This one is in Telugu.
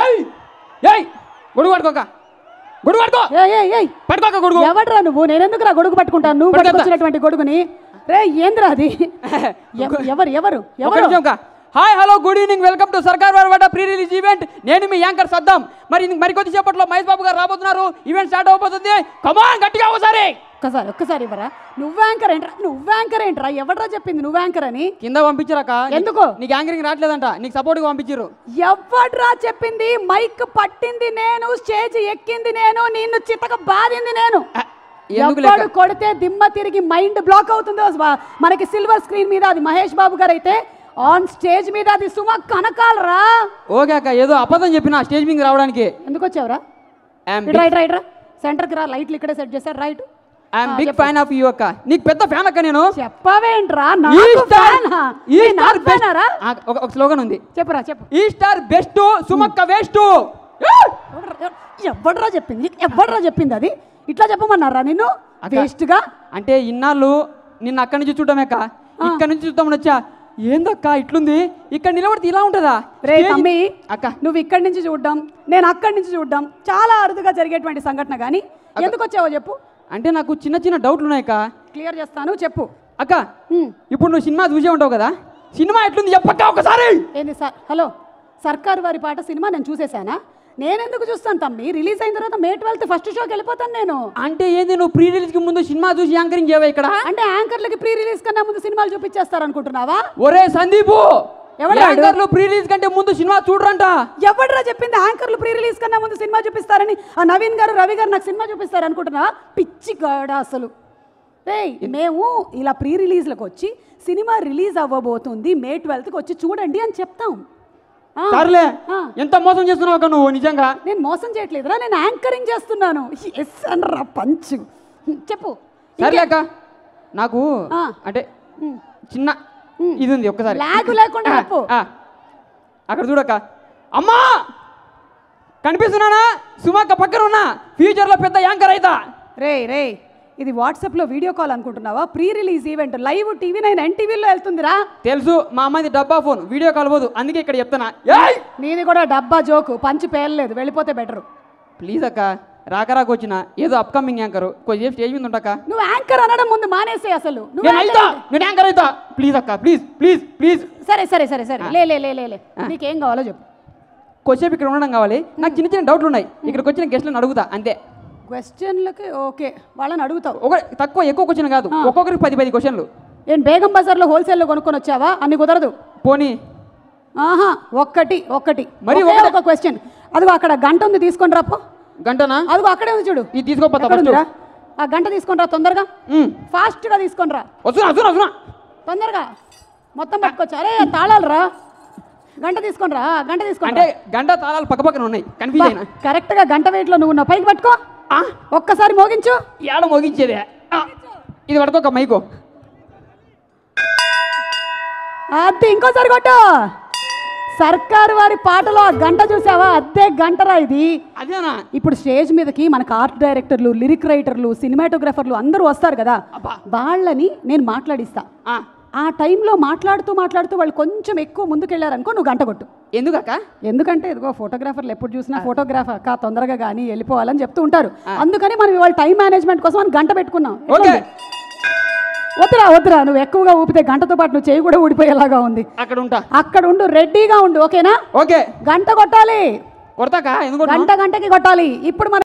ఏయ్ ఏయ్ గొడుగు పట్టుకోక గొడుగు పట్టుకో పట్టుకోక గొడుగు ఎవడరా నువ్వు నేను ఎందుకు గొడుగు పట్టుకుంటాను నువ్వు పట్టుకొచ్చినటువంటి గొడుగుని రే ఏంద్రా అది ఎవరు ఎవరు ఎవరు hi hello good evening welcome to Sarkaru వారవాడ ప్రీ రిలీజ్ ఈవెంట్ నేను మీ యాంకర్ సద్దాం మరి మరికొద్ది సేపట్లో మహేష్ బాబు గారు రాబోతున్నారు ఈవెంట్ స్టార్ట్ అవబోతుంది కమాన్ గట్టిగా ఒకసారి ఒక్కసారి ఒక్కసారి ఇవ్వరా నువ్వు యాంకర్ ఏంట్రా నువ్వు యాంకర్ ఏంట్రా ఎవడరా చెప్పింది నువ్వు యాంకర్ అని కింద పంపించరాక ఎందుకు నీకు యాంకరింగ్ రావట్లేదంట నీకు సపోర్ట్ గా పంపించారు ఎవడరా చెప్పింది మైక్ పట్టింది నేను స్టేజ్ ఎక్కింది నేను నిన్ను చితక బాధింది నేను ఎవడు కొడితే దిమ్మ తిరిగి మైండ్ బ్లాక్ అవుతుందో మనకి సిల్వర్ స్క్రీన్ మీద అది మహేష్ బాబు గారు అయితే ఆన్ స్టేజ్ మీద అది సుమ కనకాలరా ఓకే అక్క ఏదో అబద్ధం చెప్పిన స్టేజ్ మీద రావడానికి ఎందుకు వచ్చావురా రైట్ రైట్ రా కి రా లైట్లు ఇక్కడే సెట్ చేశారు right I'm big fan of you అక్క నీకు పెద్ద ఫ్యాన్ అక్క నేను చెప్పవేంట్రా నాకు ఫ్యానా ఒక స్లోగన్ ఉంది చెప్పరా చెప్పు ఈ స్టార్ బెస్ట్ సుమక్క వేస్ట్ ఎవడరా చెప్పింది ఎవడరా చెప్పింది అది ఇట్లా చెప్పమన్నారా నిన్ను వేస్ట్గా అంటే ఇన్నాళ్ళు నిన్న అక్కడి నుంచి చూడమే ఇక్కడ నుంచి చూద్దామని వచ్చా ఏందక్క ఇట్లుంది ఇక్కడ నిలబడితే ఇలా ఉంటుందా రే తమ్మి అక్క నువ్వు ఇక్కడి నుంచి చూడడం నేను అక్కడి నుంచి చూడడం చాలా అరుదుగా జరిగేటువంటి సంఘటన కానీ ఎందుకు వచ్చావో చెప్పు అంటే నాకు చిన్న చిన్న డౌట్లు అక్క క్లియర్ చేస్తాను చెప్పు అక్క ఇప్పుడు నువ్వు సినిమా చూసే ఉంటావు కదా సినిమా ఎట్లుంది చెప్పక్క ఒకసారి ఏంది సార్ హలో సర్కార్ వారి పాట సినిమా నేను చూసేసానా నేనెందుకు చూస్తాను తమ్మి రిలీజ్ అయిన తర్వాత మే ట్వెల్త్ ఫస్ట్ షోకి వెళ్ళిపోతాను నేను అంటే ఏంది నువ్వు ప్రీ రిలీజ్ కి ముందు సినిమా చూసి యాంకరింగ్ చేయవా ఇక్కడ అంటే యాంకర్లకి ప్రీ రిలీజ్ కన్నా ముందు సినిమాలు చూపించేస్తారు అనుకుంటున్నావా ఒరే సందీపు యాంకర్లు ప్రీ రిలీజ్ కంటే ముందు సినిమా చూడరంట ఎవడరా చెప్పింది యాంకర్లు ప్రీ రిలీజ్ కన్నా ముందు సినిమా చూపిస్తారని ఆ నవీన్ గారు రవి గారు నాకు సినిమా చూపిస్తారు అనుకుంటున్నా పిచ్చి గాడ అసలు రే మేము ఇలా ప్రీ రిలీజ్లకు వచ్చి సినిమా రిలీజ్ అవ్వబోతుంది మే ట్వెల్త్కి వచ్చి చూడండి అని చెప్తాం సర్లే ఎంత మోసం చేస్తున్నావు నువ్వు నిజంగా నేను మోసం చేయట్లేదురా నేను యాంకరింగ్ చేస్తున్నాను ఎస్ అనరా పంచ్ చెప్పు సర్లేక నాకు అంటే చిన్న ఇది ఉంది ఒక్కసారి లాగు లేకుండా చెప్పు అక్కడ చూడక్క అమ్మా కనిపిస్తున్నానా సుమక్క పక్కన ఉన్నా ఫ్యూచర్లో పెద్ద యాంకర్ అయితా రే రే ఇది వాట్సాప్లో వీడియో కాల్ అనుకుంటున్నావా pre release event live TV nine ఎన్టీవీలో వెళ్తుందిరా తెలుసు మా అమ్మాయి డబ్బా ఫోన్ వీడియో కాల్ పోదు అందుకే ఇక్కడ చెప్తున్నా నేను కూడా డబ్బా జోకు పంచి పేర్లేదు వెళ్ళిపోతే బెటర్ ప్లీజ్ అక్క రాక వచ్చిన ఏదో అప్కమింగ్ యాంకర్ కొంచెం స్టేజ్ మీద ఉండక నువ్వు యాంకర్ అనడం ముందు మానేసే అసలు యాంకర్ అయితా ప్లీజ్ అక్క ప్లీజ్ ప్లీజ్ ప్లీజ్ సరే సరే సరే సరే లే లే లే లే నీకేం కావాలో చెప్పు కొద్దిసేపు ఇక్కడ ఉండడం కావాలి నాకు చిన్న చిన్న డౌట్లు ఉన్నాయి ఇక్కడికి వచ్చిన గెస్ట్లను అడుగుతా అంతే క్వశ్చన్లకి ఓకే వాళ్ళని అడుగుతావు ఒక తక్కువ ఎక్కువ క్వశ్చన్ కాదు ఒక్కొక్కరికి పది పది క్వశ్చన్లు ఏం బేగం బజార్లో హోల్సేల్లో కొనుక్కొని వచ్చావా అన్ని కుదరదు పోనీ ఆహా ఒక్కటి ఒక్కటి మరి ఒక క్వశ్చన్ అది అక్కడ గంట ఉంది తీసుకొని రాపో గంటనా అదిగో అక్కడే ఉంది చూడు ఇది తీసుకోపోతా ఆ గంట తీసుకొని రా తొందరగా ఫాస్ట్గా తీసుకొని రా వస్తున్నా తొందరగా మొత్తం పట్టుకోవచ్చు అరే తాళాలు రా గంట తీసుకొని రా గంట తీసుకుంటే గంట తాళాలు పక్క పక్కన ఉన్నాయి కరెక్ట్గా గంట వెయిట్లో నువ్వు ఉన్న పైకి పట్టుకో ఒక్కసారి మోగించు ఏడ మోగించేది ఇది ఒక మైకు అది ఇంకోసారి కొట్టు సర్కారు వారి పాటలో ఆ గంట చూసావా అదే గంటరా ఇది అదేనా ఇప్పుడు స్టేజ్ మీదకి మనకు ఆర్ట్ డైరెక్టర్లు లిరిక్ రైటర్లు సినిమాటోగ్రాఫర్లు అందరూ వస్తారు కదా వాళ్ళని నేను మాట్లాడిస్తా ఆ టైంలో మాట్లాడుతూ మాట్లాడుతూ వాళ్ళు కొంచెం ఎక్కువ అనుకో నువ్వు గంట కొట్టు ఎందుకక్క ఎందుకంటే ఇదిగో ఫోటోగ్రాఫర్లు ఎప్పుడు చూసినా ఫోటోగ్రాఫర్ కా తొందరగా కానీ వెళ్ళిపోవాలని చెప్తూ ఉంటారు అందుకని మనం ఇవాళ టైం మేనేజ్మెంట్ కోసం గంట పెట్టుకున్నాం వద్దురా వద్దురా నువ్వు ఎక్కువగా ఊపితే గంటతో పాటు నువ్వు చేయి కూడా ఊడిపోయేలాగా ఉంది అక్కడ ఉంటా అక్కడ ఉండు రెడీగా ఉండు ఓకేనా ఓకే గంట కొట్టాలి గంట గంటకి కొట్టాలి ఇప్పుడు మనం